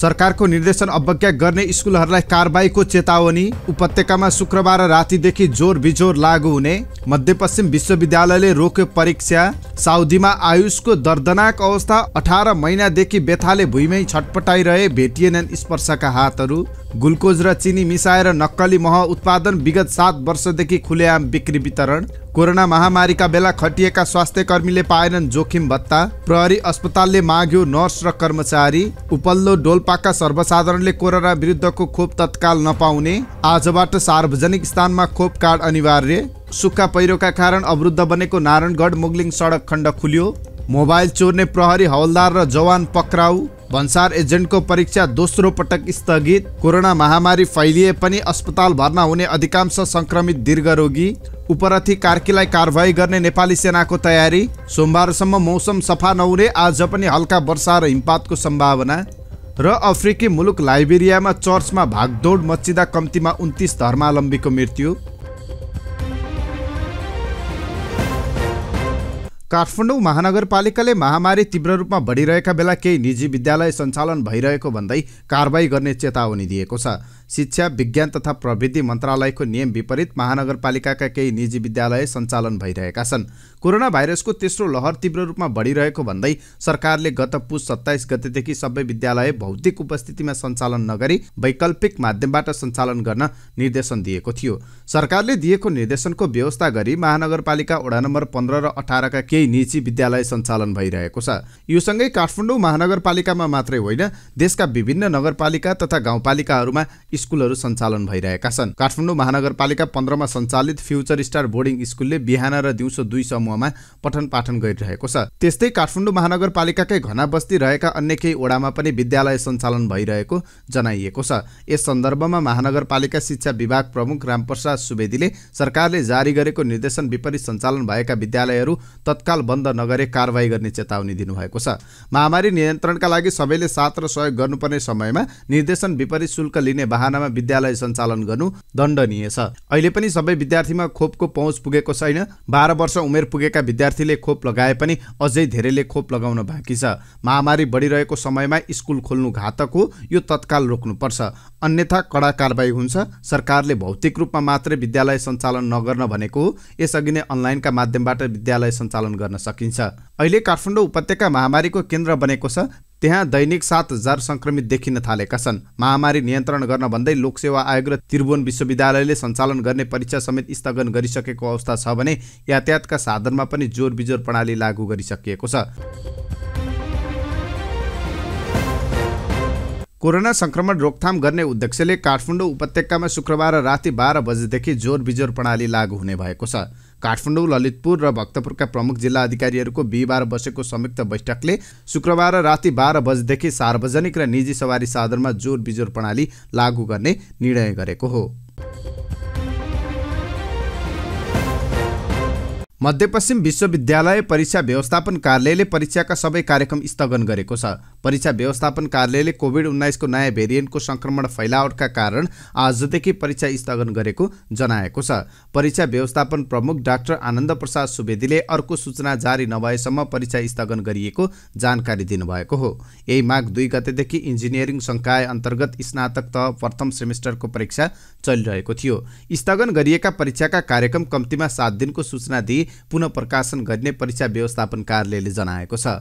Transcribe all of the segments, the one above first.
सरकारको निर्देशन अवज्ञा गर्ने स्कुलहरूलाई कारबाहीको चेतावनी उपत्यकामा शुक्रबार रातिदेखि जोर बिजोर लागू हुने मध्यपश्चिम विश्वविद्यालयले रोक्यो परीक्षा साउदीमा आयुषको दर्दनाक अवस्था अठार महिनादेखि व्यथाले भुइँमै छटपटाइरहे भेटिएनन् स्पर्शका हातहरू ग्लुकोज र चिनी मिसाएर नक्कली मह उत्पादन विगत सात वर्षदेखि खुलेआम बिक्री वितरण कोरोना महामारीका बेला खटिएका स्वास्थ्य कर्मीले पाएनन् जोखिम भत्ता प्रहरी अस्पतालले माग्यो नर्स र कर्मचारी उपल्लो डोल्पाका सर्वसाधारणले कोरोना विरुद्धको खोप तत्काल नपाउने आजबाट सार्वजनिक स्थानमा खोप कार्ड अनिवार्य सुक्खा पहिरोका कारण अवरुद्ध बनेको नारायणगढ मुगलिङ सडक खण्ड खुल्यो मोबाइल चोर्ने प्रहरी हवलदार र जवान पक्राउ भन्सार एजेन्टको परीक्षा दोस्रो पटक स्थगित कोरोना महामारी फैलिए पनि अस्पताल भर्ना हुने अधिकांश सङ्क्रमित दीर्घरोगी उपरथी कार्कीलाई कारवाही गर्ने नेपाली सेनाको तयारी सोमबारसम्म मौसम सफा नहुने आज पनि हल्का वर्षा र हिमपातको सम्भावना र अफ्रिकी मुलुक लाइबेरियामा चर्चमा भागदौड मच्चिँदा कम्तीमा उन्तिस धर्मावलम्बीको मृत्यु काठमाडौँ महानगरपालिकाले महामारी तीव्र रूपमा बढिरहेका बेला केही निजी विद्यालय सञ्चालन भइरहेको भन्दै कारवाही गर्ने चेतावनी दिएको छ शिक्षा विज्ञान तथा प्रविधि मन्त्रालयको नियम विपरीत महानगरपालिकाका केही निजी विद्यालय सञ्चालन भइरहेका छन् कोरोना भाइरसको तेस्रो लहर तीव्र रूपमा बढिरहेको भन्दै सरकारले गत पुस सत्ताइस गतेदेखि सबै विद्यालय भौतिक उपस्थितिमा सञ्चालन नगरी वैकल्पिक माध्यमबाट सञ्चालन गर्न निर्देशन दिएको थियो सरकारले दिएको निर्देशनको व्यवस्था गरी महानगरपालिका वडा नम्बर पन्ध्र र अठारका केही निजी विद्यालय सञ्चालन भइरहेको छ यो सँगै काठमाडौँ महानगरपालिकामा मात्रै होइन देशका विभिन्न नगरपालिका तथा गाउँपालिकाहरूमा स्कुलहरू सञ्चालन भइरहेका छन् काठमाडौँ महानगरपालिका पन्ध्रमा सञ्चालित फ्युचर स्टार बोर्डिङ स्कुलले बिहान र दिउँसो दुई समूह समूहमा पठन पाठन गरिरहेको छ त्यस्तै काठमाडौँ महानगरपालिकाकै घना बस्ती रहेका अन्य केही ओडामा पनि विद्यालय सञ्चालन भइरहेको जनाइएको छ यस सन्दर्भमा महानगरपालिका शिक्षा विभाग प्रमुख रामप्रसाद सुवेदीले सरकारले जारी गरेको निर्देशन विपरीत सञ्चालन भएका विद्यालयहरू तत्काल बन्द नगरे कारवाही गर्ने चेतावनी दिनुभएको छ महामारी नियन्त्रणका लागि सबैले साथ र सहयोग गर्नुपर्ने समयमा निर्देशन विपरीत शुल्क लिने बाहनामा विद्यालय सञ्चालन गर्नु दण्डनीय छ अहिले पनि सबै विद्यार्थीमा खोपको पहुँच पुगेको छैन बाह्र वर्ष उमेर पुगे पुगेका विद्यार्थीले खोप लगाए पनि अझै धेरैले खोप लगाउन बाँकी छ महामारी बढिरहेको समयमा स्कुल खोल्नु घातक हो यो तत्काल रोक्नुपर्छ अन्यथा कडा कारवाही हुन्छ सरकारले भौतिक रूपमा मात्रै विद्यालय सञ्चालन नगर्न भनेको हो यसअघि नै अनलाइनका माध्यमबाट विद्यालय सञ्चालन गर्न सकिन्छ अहिले काठमाडौँ उपत्यका महामारीको केन्द्र बनेको छ त्यहाँ दैनिक सात हजार सङ्क्रमित देखिन थालेका छन् महामारी नियन्त्रण गर्न भन्दै लोकसेवा आयोग र त्रिभुवन विश्वविद्यालयले सञ्चालन गर्ने परीक्षा समेत स्थगन गरिसकेको अवस्था छ भने यातायातका साधनमा पनि जोर बिजोर प्रणाली लागू गरिसकिएको छ कोरोना संक्रमण रोकथाम गर्ने उद्देश्यले काठमाडौँ उपत्यकामा शुक्रबार राति बाह्र बजेदेखि जोर बिजोर प्रणाली लागू हुने भएको छ काठमाडौँ ललितपुर र भक्तपुरका प्रमुख जिल्ला अधिकारीहरूको बिहिबार बसेको संयुक्त बैठकले शुक्रबार राति बाह्र बजेदेखि सार्वजनिक र निजी सवारी साधनमा जोर बिजोर प्रणाली लागू गर्ने निर्णय गरेको हो मध्यपश्चिम विश्वविद्यालय परीक्षा व्यवस्थापन कार्यालयले परीक्षाका सबै कार्यक्रम स्थगन गरेको छ परीक्षा व्यवस्थापन कार्यालयले कोभिड उन्नाइसको नयाँ भेरिएन्टको सङ्क्रमण फैलावटका कारण आजदेखि परीक्षा स्थगन गरेको जनाएको छ परीक्षा व्यवस्थापन प्रमुख डाक्टर आनन्द प्रसाद सुवेदीले अर्को सूचना जारी नभएसम्म परीक्षा स्थगन गरिएको जानकारी दिनुभएको हो यही माघ दुई गतेदेखि इन्जिनियरिङ संकाय अन्तर्गत स्नातक तह प्रथम सेमेस्टरको परीक्षा चलिरहेको थियो स्थगन गरिएका परीक्षाका कार्यक्रम कम्तीमा सात दिनको सूचना दिई पुनः प्रकाशन गर्ने परीक्षा व्यवस्थापन कार्यालयले जनाएको छ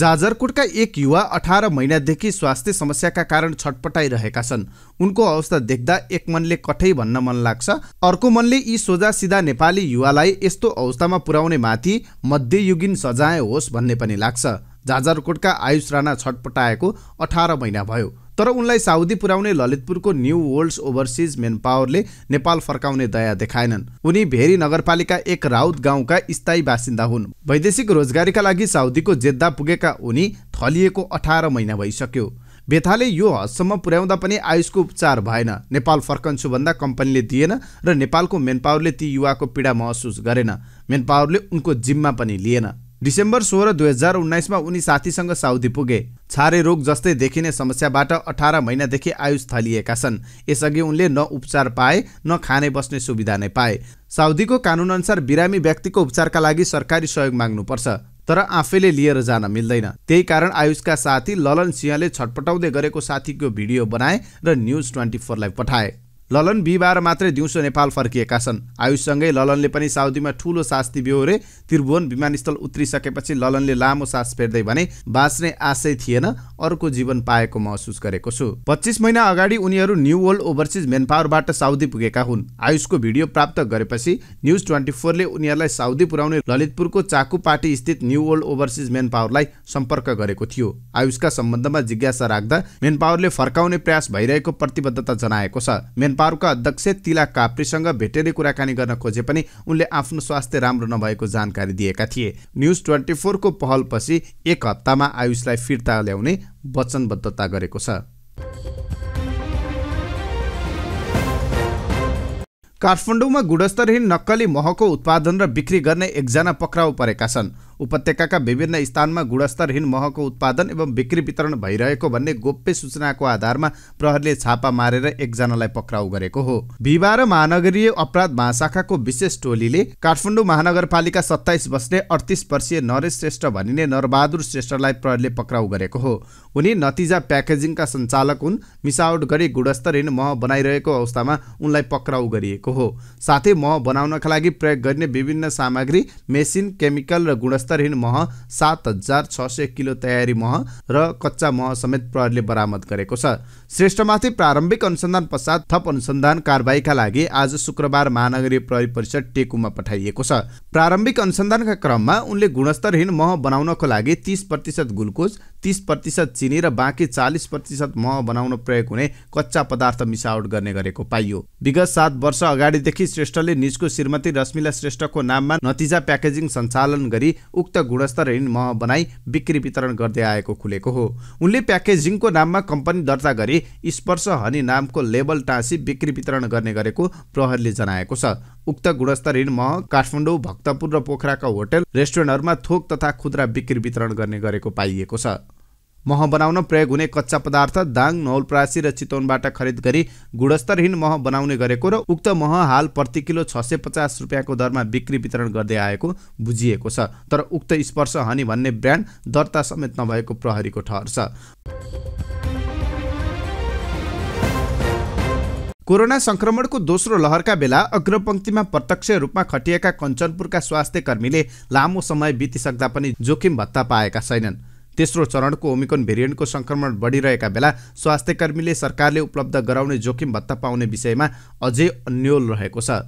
जाजरकोटका एक युवा अठार महिनादेखि स्वास्थ्य समस्याका कारण छटपटाइरहेका छन् उनको अवस्था देख्दा एक मनले कठै भन्न मन लाग्छ अर्को मनले यी सोझा सिधा नेपाली युवालाई यस्तो अवस्थामा पुर्याउने माथि मध्ययुगीन सजाय होस् भन्ने पनि लाग्छ जाजरकोटका आयुष राणा छटपटाएको अठार महिना भयो तर उनलाई साउदी पुर्याउने ललितपुरको न्यू वर्ल्ड ओभरसिज मेनपावरले नेपाल फर्काउने दया देखाएनन् उनी भेरी नगरपालिका एक राउत गाउँका स्थायी बासिन्दा हुन् वैदेशिक रोजगारीका लागि साउदीको जेद्दा पुगेका उनी थलिएको अठार महिना भइसक्यो बेथाले यो हदसम्म पुर्याउँदा पनि आयुषको उपचार भएन नेपाल फर्कन्छु भन्दा कम्पनीले दिएन र नेपालको मेनपावरले ती युवाको पीडा महसुस गरेन मेनपावरले उनको जिम्मा पनि लिएन डिसेम्बर सोह्र दुई हजार उन्नाइसमा उनी साथीसँग साउदी पुगे छारे रोग जस्तै देखिने समस्याबाट अठार महिनादेखि आयुष थालिएका छन् यसअघि उनले न उपचार पाए न खाने बस्ने सुविधा नै पाए साउदीको कानुनअनुसार बिरामी व्यक्तिको उपचारका लागि सरकारी सहयोग माग्नुपर्छ तर आफैले लिएर जान मिल्दैन त्यही कारण आयुषका साथी ललन सिंहले छटपटाउँदै गरेको साथीको भिडियो बनाए र न्युज ट्वेन्टी फोरलाई पठाए ललन बिहिबार मात्रै दिउँसो नेपाल फर्किएका छन् आयुषसँगै ललनले पनि साउदीमा ठुलो शास्ति बिहोरे त्रिभुवन विमानस्थल उत्रिसकेपछि ललनले लामो सास फेर्दै भने बाँच्ने आशै थिएन अर्को जीवन पाएको महसुस गरेको छु पच्चिस महिना अगाडि उनीहरू न्यू वर्ल्ड ओभरसिज पावरबाट साउदी पुगेका हुन् आयुषको भिडियो प्राप्त गरेपछि न्युज ट्वेन्टी फोरले उनीहरूलाई साउदी पुर्याउने ललितपुरको चाकुपाटी स्थित न्यू वर्ल्ड ओभरसिज पावरलाई सम्पर्क गरेको थियो आयुषका सम्बन्धमा जिज्ञासा राख्दा मेन पावरले फर्काउने प्रयास भइरहेको प्रतिबद्धता जनाएको छ मेनपावरका अध्यक्ष तिला काप्रीसँग भेटेरै कुराकानी गर्न खोजे पनि उनले आफ्नो स्वास्थ्य राम्रो नभएको जानकारी दिएका थिए न्युज ट्वेन्टी फोरको पहलपछि एक हप्तामा आयुषलाई फिर्ता ल्याउने वचनबद्धता गरेको छ काठमाडौँमा गुणस्तरहीन नक्कली महको उत्पादन र बिक्री गर्ने एकजना पक्राउ परेका छन् उपत्यकाका विभिन्न स्थानमा गुणस्तरहीन महको उत्पादन एवं बिक्री वितरण भइरहेको भन्ने गोप्य सूचनाको आधारमा प्रहरीले छापा मारेर एकजनालाई पक्राउ गरेको हो बिहिबार महानगरीय अपराध महाशाखाको विशेष टोलीले काठमाडौँ महानगरपालिका सत्ताइस बस्ने अडतिस वर्षीय नरेश श्रेष्ठ भनिने नरबहादुर श्रेष्ठलाई प्रहरीले पक्राउ गरेको हो उनी नतिजा प्याकेजिङका सञ्चालक हुन् मिसावट गरी गुणस्तरहीन मह बनाइरहेको अवस्थामा उनलाई पक्राउ गरिएको हो साथै मह बनाउनका लागि प्रयोग गर्ने विभिन्न सामग्री मेसिन केमिकल र गुणस्तर स्तरहीन मह सात हजार छ सय किलो तयारी मह र कच्चा मह समेत प्रहरीले बरामद गरेको छ श्रेष्ठमाथि प्रारम्भिक अनुसन्धान पश्चात थप अनुसन्धान कारवाहीका लागि आज शुक्रबार महानगरीय प्रहरी परिषद टेकुमा पठाइएको छ प्रारम्भिक अनुसन्धानका क्रममा उनले गुणस्तरहीन मह बनाउनको लागि तिस प्रतिशत ग्लुकोज तिस प्रतिशत चिनी र बाँकी चालिस प्रतिशत मह बनाउन प्रयोग हुने कच्चा पदार्थ मिसावट गर्ने गरेको पाइयो विगत सात वर्ष अगाडिदेखि श्रेष्ठले निजको श्रीमती रश्मिला श्रेष्ठको नाममा नतिजा प्याकेजिङ सञ्चालन गरी उक्त गुणस्तरहीन मह बनाई बिक्री वितरण गर्दै आएको खुलेको हो उनले प्याकेजिङको नाममा कम्पनी दर्ता गरी स्पर्श हनी नामको लेबल टाँसी बिक्री वितरण गर्ने गरेको प्रहरीले जनाएको छ उक्त गुणस्तर ऋण म काठमाडौँ भक्तपुर र पोखराका होटल रेस्टुरेन्टहरूमा थोक तथा खुद्रा बिक्री वितरण गर्ने गरेको पाइएको छ मह बनाउन प्रयोग हुने कच्चा पदार्थ दाङ नौलप्रासी र चितवनबाट खरिद गरी गुणस्तरहीन मह बनाउने गरेको र उक्त मह हाल प्रति किलो छ सय पचास रुपियाँको दरमा बिक्री वितरण गर्दै आएको बुझिएको छ तर उक्त स्पर्श हनी भन्ने ब्रान्ड दर्ता समेत नभएको प्रहरीको ठहर छ कोरोना संक्रमणको दोस्रो लहरका बेला अग्रपङ्क्तिमा प्रत्यक्ष रूपमा खटिएका कञ्चनपुरका स्वास्थ्य कर्मीले लामो समय बितिसक्दा पनि जोखिम भत्ता पाएका छैनन् तेस्रो चरणको ओमिकोन भेरिएन्टको सङ्क्रमण बढिरहेका बेला स्वास्थ्य कर्मीले सरकारले उपलब्ध गराउने जोखिम भत्ता पाउने विषयमा अझै अन्यल रहेको छ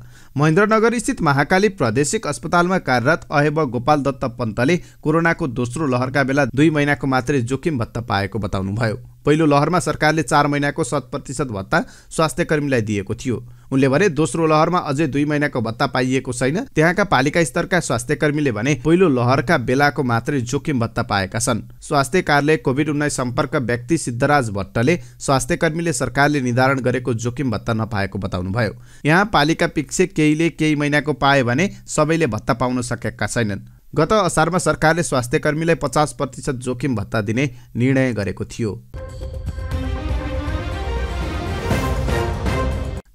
महेन्द्रनगर स्थित महाकाली प्रादेशिक अस्पतालमा कार्यरत अहेब गोपाल दत्त पन्तले कोरोनाको दोस्रो लहरका बेला दुई महिनाको मात्रै जोखिम भत्ता पाएको बताउनुभयो पहिलो लहरमा सरकारले चार महिनाको शत प्रतिशत भत्ता स्वास्थ्य कर्मीलाई दिएको थियो उनले भने दोस्रो लहरमा अझै दुई महिनाको भत्ता पाइएको छैन त्यहाँका पालिका स्तरका स्वास्थ्य कर्मीले भने पहिलो लहरका बेलाको मात्रै जोखिम भत्ता पाएका छन् स्वास्थ्य कार्यालय कोभिड उन्नाइस सम्पर्क व्यक्ति सिद्धराज भट्टले स्वास्थ्य कर्मीले सरकारले निर्धारण गरेको जोखिम भत्ता नपाएको बताउनुभयो यहाँ पालिका पिक्से केहीले केही महिनाको पाए भने सबैले भत्ता पाउन सकेका छैनन् गत असारमा सरकारले स्वास्थ्यकर्मीलाई पचास प्रतिशत जोखिम भत्ता दिने निर्णय गरेको थियो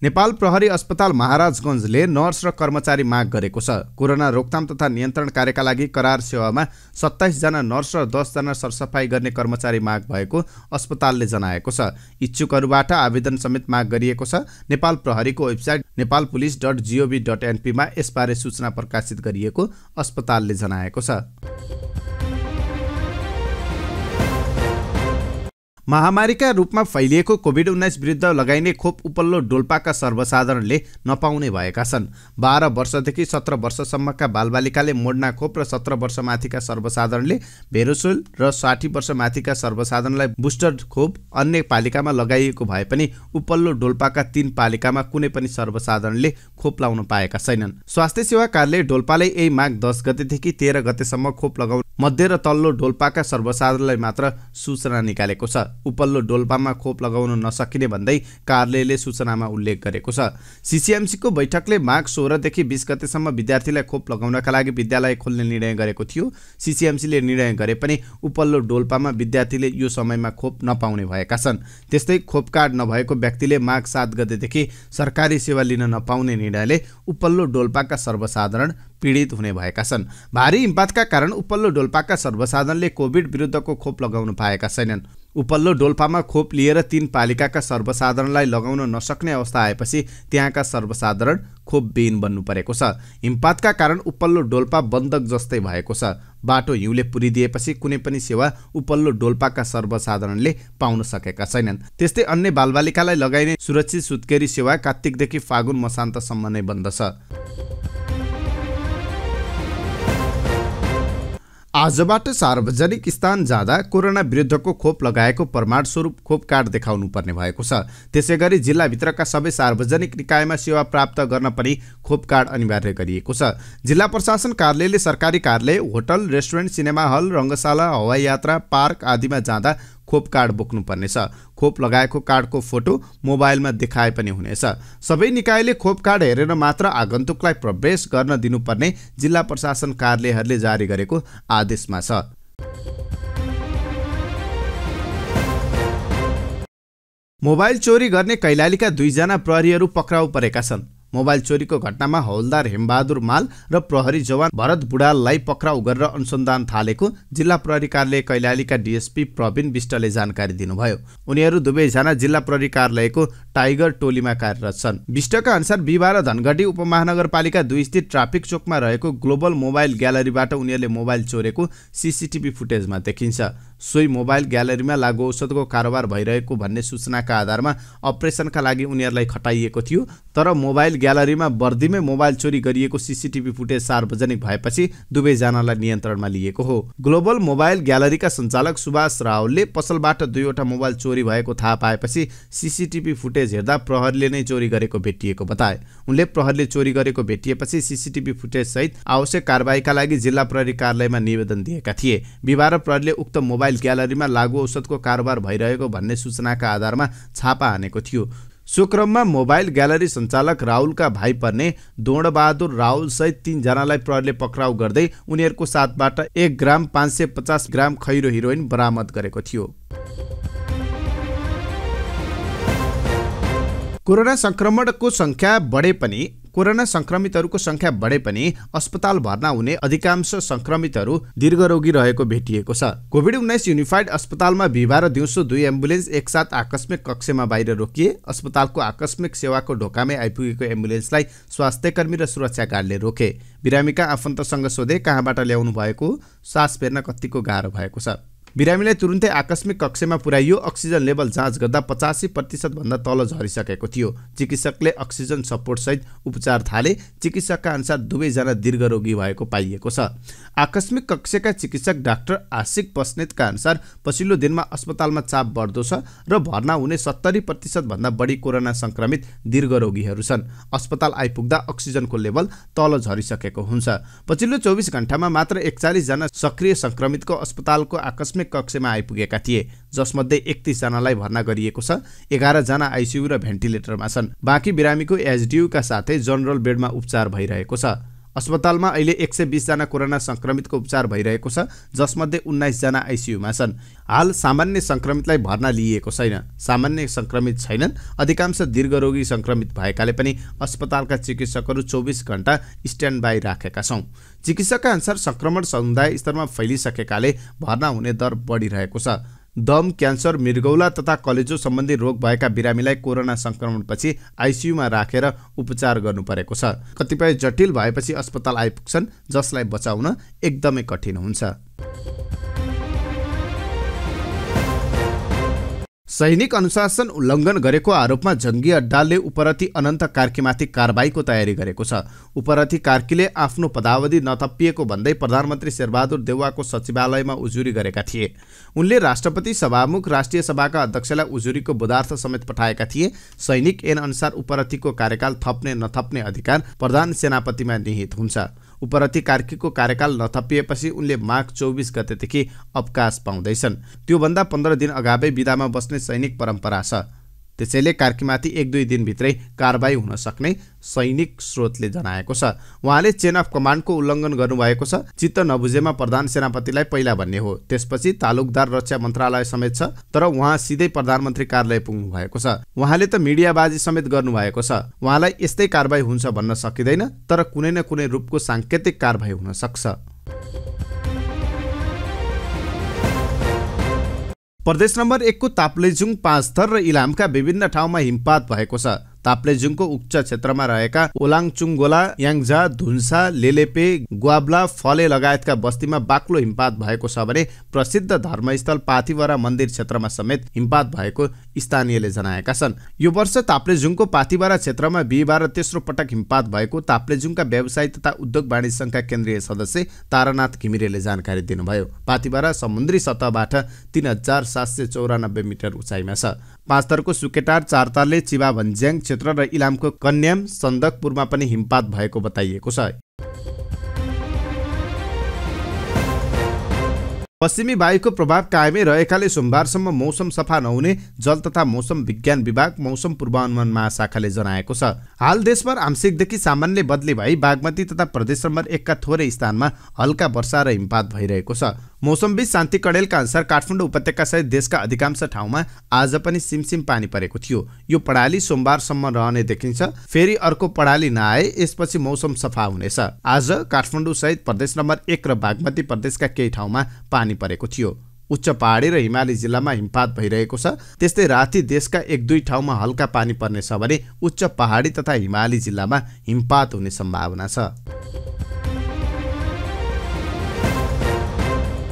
नेपाल प्रहरी अस्पताल महाराजगञ्जले नर्स र कर्मचारी माग गरेको छ कोरोना रोकथाम तथा नियन्त्रण कार्यका लागि करार सेवामा सत्ताइसजना नर्स र दसजना सरसफाई गर्ने कर्मचारी माग भएको अस्पतालले जनाएको छ इच्छुकहरूबाट आवेदन समेत माग गरिएको छ नेपाल प्रहरीको website Nepal police dot GOV dot एनपीमा यसबारे सूचना प्रकाशित गरिएको अस्पतालले जनाएको छ महामारीका रूपमा फैलिएको कोभिड उन्नाइस विरुद्ध लगाइने खोप उपल्लो डोल्पाका सर्वसाधारणले नपाउने भएका छन् बाह्र वर्षदेखि सत्र वर्षसम्मका बालबालिकाले मोडना खोप र सत्र वर्षमाथिका सर्वसाधारणले भेरोसोल र साठी वर्षमाथिका सर्वसाधारणलाई बुस्टर खोप अन्य पालिकामा लगाइएको भए पनि उपल्लो डोल्पाका तीन पालिकामा कुनै पनि सर्वसाधारणले खोप लाउन पाएका छैनन् स्वास्थ्य सेवा कार्यालय डोल्पाले यही माघ दस गतेदेखि तेह्र गतेसम्म खोप लगाउन मध्य र तल्लो डोल्पाका सर्वसाधारणलाई मात्र सूचना निकालेको छ उपल्लो डोल्पामा खोप लगाउन नसकिने भन्दै कार्यालयले सूचनामा उल्लेख गरेको छ सिसिएमसीको बैठकले माघ सोह्रदेखि बिस गतेसम्म विद्यार्थीलाई खोप लगाउनका लागि विद्यालय खोल्ने निर्णय गरेको थियो सिसिएमसीले निर्णय गरे पनि उपल्लो डोल्पामा विद्यार्थीले यो समयमा खोप नपाउने भएका छन् त्यस्तै खोप कार्ड नभएको व्यक्तिले माघ सात गतेदेखि सरकारी सेवा लिन नपाउने निर्णयले उपल्लो डोल्पाका सर्वसाधारण पीडित हुने भएका छन् भारी हिमपातका कारण उपल्लो डोल्पाका सर्वसाधारणले कोभिड विरुद्धको खोप लगाउन पाएका छैनन् उपल्लो डोल्पामा खोप लिएर तीन पालिकाका सर्वसाधारणलाई लगाउन नसक्ने अवस्था आएपछि त्यहाँका सर्वसाधारण खोप बेन बन्नु परेको छ हिमपातका कारण उपल्लो डोल्पा बन्दक जस्तै भएको छ बाटो हिउँले पुरिदिएपछि कुनै पनि सेवा उपल्लो डोल्पाका सर्वसाधारणले पाउन सकेका छैनन् त्यस्तै अन्य बालबालिकालाई लगाइने सुरक्षित सुत्केरी सेवा कार्तिकदेखि फागुन मसान्तसम्म नै बन्द छ आजबाट सार्वजनिक स्थान जाँदा कोरोना विरुद्धको खोप लगाएको प्रमाण स्वरूप खोप कार्ड देखाउनु पर्ने भएको छ त्यसै गरी जिल्लाभित्रका सबै सार्वजनिक निकायमा सेवा प्राप्त गर्न पनि खोप कार्ड अनिवार्य गरिएको छ जिल्ला प्रशासन कार्यालयले सरकारी कार्यालय होटल रेस्टुरेन्ट सिनेमा हल रङ्गशाला हवाई यात्रा पार्क आदिमा जाँदा खोप कार्ड बोक्नुपर्नेछ खोप लगाएको कार्डको फोटो मोबाइलमा देखाए पनि हुनेछ सबै निकायले खोप कार्ड हेरेर मात्र आगन्तुकलाई प्रवेश गर्न दिनुपर्ने जिल्ला प्रशासन कार्यालयहरूले जारी गरेको आदेशमा छ मोबाइल चोरी गर्ने कैलालीका दुईजना प्रहरीहरू पक्राउ परेका छन् मोबाइल चोरीको घटनामा हौलदार हेमबहादुर माल र प्रहरी जवान भरत बुढाललाई पक्राउ गरेर अनुसन्धान थालेको जिल्ला प्रहरी कार्यालय कैलालीका डिएसपी प्रवीण विष्टले जानकारी दिनुभयो उनीहरू दुवैजना जिल्ला प्रहरी कार्यालयको टाइगर टोलीमा कार्यरत छन् विष्टका अनुसार बिहिबार धनगढी उपमहानगरपालिका दुई ट्राफिक चोकमा रहेको ग्लोबल मोबाइल ग्यालरीबाट उनीहरूले मोबाइल चोरेको सिसिटिभी फुटेजमा देखिन्छ सोही मोबाइल ग्यालेरीमा लागु औषधको कारोबार भइरहेको भन्ने सूचनाका आधारमा अपरेसनका लागि उनीहरूलाई खटाइएको थियो तर मोबाइल ग्यालरीमा बर्दीमै मोबाइल चोरी गरिएको सिसिटिभी फुटेज सार्वजनिक भएपछि दुवैजनालाई नियन्त्रणमा लिएको हो ग्लोबल मोबाइल ग्यालरीका सञ्चालक सुभाष रावलले पसलबाट दुईवटा मोबाइल चोरी भएको थाहा पाएपछि सिसिटिभी फुटेज हेर्दा प्रहरीले नै चोरी गरेको भेटिएको बताए उनले प्रहरीले चोरी गरेको भेटिएपछि सिसिटिभी फुटेजसहित आवश्यक कारवाहीका लागि जिल्ला प्रहरी कार्यालयमा निवेदन दिएका थिए बिहिबार प्रहरीले उक्त मोबाइल मोबाइल ग्यालरीमा लागु औषधको कारोबार भइरहेको भन्ने सूचनाका आधारमा छापा हानेको थियो सो मोबाइल ग्यालरी सञ्चालक राहुलका भाइ पर्ने दोडबहादुर राहुलसहित तिनजनालाई प्रहरीले पक्राउ गर्दै उनीहरूको साथबाट एक ग्राम पाँच सय पचास ग्राम खैरो हिरोइन बरामद गरेको थियो कोरोना सङ्क्रमणको सङ्ख्या बढे पनि कोरोना संक्रमितहरूको संख्या बढे पनि अस्पताल भर्ना हुने अधिकांश संक्रमितहरू दीर्घरोगी रहेको भेटिएको छ कोभिड उन्नाइस युनिफाइड अस्पतालमा बिहिबार दिउँसो दुई एम्बुलेन्स एकसाथ आकस्मिक कक्षमा बाहिर रोकिए अस्पतालको आकस्मिक सेवाको ढोकामै आइपुगेको एम्बुलेन्सलाई स्वास्थ्य र सुरक्षा गार्डले रोके बिरामीका आफन्तसँग सोधे कहाँबाट ल्याउनु भएको सास फेर्न कतिको गाह्रो भएको छ बिरामीलाई तुरुन्तै आकस्मिक कक्षमा पुर्याइयो अक्सिजन लेभल जाँच गर्दा पचासी प्रतिशतभन्दा तल झरिसकेको थियो चिकित्सकले अक्सिजन सपोर्टसहित उपचार थाले चिकित्सकका अनुसार दुवैजना दीर्घरोगी भएको पाइएको छ आकस्मिक कक्षका चिकित्सक डाक्टर आशिक बस्नेतका अनुसार पछिल्लो दिनमा अस्पतालमा चाप बढ्दो छ र भर्ना हुने सत्तरी प्रतिशतभन्दा बढी कोरोना सङ्क्रमित दीर्घरोगीहरू छन् अस्पताल आइपुग्दा अक्सिजनको लेभल तल झरिसकेको हुन्छ पछिल्लो चौबिस घन्टामा मात्र एकचालिसजना सक्रिय सङ्क्रमितको अस्पतालको आकस्मिक कक्षमा आइपुगेका थिए जसमध्ये एकतिसजनालाई भर्ना गरिएको छ एघारजना आइसियु र भेन्टिलेटरमा छन् बाँकी बिरामीको एचडियुका साथै जनरल बेडमा उपचार भइरहेको छ अस्पतालमा अहिले एक सय बिसजना कोरोना सङ्क्रमितको उपचार भइरहेको छ जसमध्ये उन्नाइसजना आइसियुमा छन् हाल सामान्य सङ्क्रमितलाई भर्ना लिइएको छैन सामान्य सङ्क्रमित छैनन् अधिकांश दीर्घरोगी सङ्क्रमित भएकाले पनि अस्पतालका चिकित्सकहरू चौबिस घन्टा स्ट्यान्ड बाई राखेका छौँ चिकित्सकका अनुसार सङ्क्रमण समुदाय स्तरमा फैलिसकेकाले भर्ना हुने दर बढिरहेको छ दम क्यान्सर मृगौला तथा कलेजो सम्बन्धी रोग भएका बिरामीलाई कोरोना संक्रमणपछि आइसियुमा राखेर उपचार गर्नु परेको छ कतिपय जटिल भएपछि अस्पताल आइपुग्छन् जसलाई बचाउन एकदमै कठिन हुन्छ सैनिक अनुशासन उल्लङ्घन गरेको आरोपमा जङ्गी अड्डालले उपरथी अनन्त कार्कीमाथि कारवाहीको तयारी गरेको छ उपरथी कार्कीले आफ्नो पदावधि नथपिएको भन्दै प्रधानमन्त्री शेरबहादुर देउवाको सचिवालयमा उजुरी गरेका थिए उनले राष्ट्रपति सभामुख राष्ट्रिय सभाका अध्यक्षलाई उजुरीको बुधार्थ समेत पठाएका थिए सैनिक अनुसार उपरथीको कार्यकाल थप्ने नथप्ने अधिकार प्रधान सेनापतिमा निहित हुन्छ उपरति कार्कीको कार्यकाल नथपिएपछि उनले माघ चौबिस गतेदेखि अवकाश पाउँदैछन् त्योभन्दा पन्ध्र दिन अगावै विदामा बस्ने सैनिक परम्परा छ त्यसैले कार्कीमाथि एक दुई दिनभित्रै कारवाही हुन सक्ने सैनिक स्रोतले जनाएको छ उहाँले चेन अफ कमान्डको उल्लङ्घन गर्नुभएको छ चित्त नबुझेमा प्रधान सेनापतिलाई पहिला भन्ने हो त्यसपछि तालुकदार रक्षा मन्त्रालय समेत छ तर उहाँ सिधै प्रधानमन्त्री कार्यालय पुग्नु भएको छ उहाँले त मिडियाबाजी समेत गर्नुभएको छ उहाँलाई यस्तै कारवाही हुन्छ भन्न सकिँदैन तर कुनै न कुनै रूपको साङ्केतिक कारवाही हुन सक्छ प्रदेश नम्बर एकको ताप्लेजुङ पाँच थर र इलामका विभिन्न ठाउँमा हिमपात भएको छ ताप्लेजुङको उच्च क्षेत्रमा रहेका ओलाङचुङगोला याङझा धुन्सा लेलेपे ग्वाब्ला फले लगायतका बस्तीमा बाक्लो हिमपात भएको छ भने प्रसिद्ध धर्मस्थल पाथिवरा मन्दिर क्षेत्रमा समेत हिमपात भएको स्थानीयले जनाएका छन् यो वर्ष ताप्लेजुङको पाथिवरा क्षेत्रमा बिहिबार तेस्रो पटक हिमपात भएको ताप्लेजुङका व्यवसाय तथा उद्योग वाणिज्य सङ्घका केन्द्रीय सदस्य तारानाथ घिमिरेले जानकारी दिनुभयो पाथिबारा समुद्री सतहबाट तिन हजार सात सय चौरानब्बे मिटर उचाइमा छ थरको सुकेटार चारतारले चिवा भन्ज्याङ क्षेत्र र इलामको कन्याम सन्दकपुरमा पनि हिमपात भएको बताइएको छ पश्चिमी वायुको प्रभाव कायमै रहेकाले सोमबारसम्म मौसम सफा नहुने जल तथा मौसम विज्ञान विभाग मौसम पूर्वानुमान महाशाखाले जनाएको छ हाल देशभर आंशिकदेखि सामान्य बदली भई बागमती तथा प्रदेश नम्बर एकका थोरै स्थानमा हल्का वर्षा र हिमपात भइरहेको छ मौसमबीच शान्ति कडेलका अनुसार काठमाडौँ उपत्यका सहित देशका अधिकांश ठाउँमा आज पनि सिमसिम पानी परेको थियो यो प्रणाली सोमबारसम्म रहने देखिन्छ फेरि अर्को प्रणाली नआए यसपछि मौसम सफा हुनेछ आज काठमाडौँ सहित प्रदेश नम्बर एक र बागमती प्रदेशका केही ठाउँमा पानी पानी परेको थियो उच्च पहाडी र हिमाली जिल्लामा हिमपात भइरहेको छ त्यस्तै राति देशका एक दुई ठाउँमा हल्का पानी पर्नेछ भने उच्च पहाडी तथा हिमाली जिल्लामा हिमपात हुने सम्भावना छ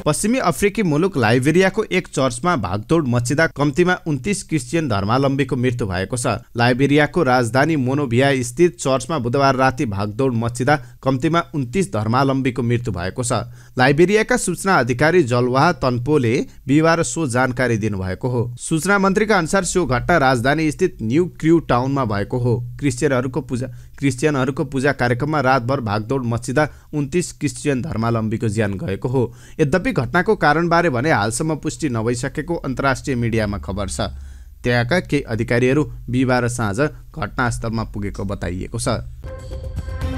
पश्चिमी अफ्रिकी मुलुक लाइबेरियाको एक चर्चमा भागदौड मचिँदा कम्तीमा उन्तिस क्रिस्चियन धर्मावलम्बीको मृत्यु भएको छ लाइबेरियाको राजधानी मोनोभिया स्थित चर्चमा बुधबार राति भागदौड मचिँदा कम्तीमा उन्तिस धर्मावलम्बीको मृत्यु भएको छ लाइबेरियाका सूचना अधिकारी जलवाह तन्पोले बिहिबार सो जानकारी दिनुभएको हो सूचना मन्त्रीका अनुसार सो घटना राजधानी स्थित न्यु क्रिउ टाउनमा भएको हो क्रिस्चियनहरूको पूजा क्रिस्चियनहरूको पूजा कार्यक्रममा रातभर भागदौड मचिँदा उन्तिस क्रिस्चियन धर्मावलम्बीको ज्यान गएको हो यद्यपि घटनाको कारणबारे भने हालसम्म पुष्टि नभइसकेको अन्तर्राष्ट्रिय मिडियामा खबर छ त्यहाँका केही अधिकारीहरू बिहिबार साँझ घटनास्थलमा पुगेको बताइएको छ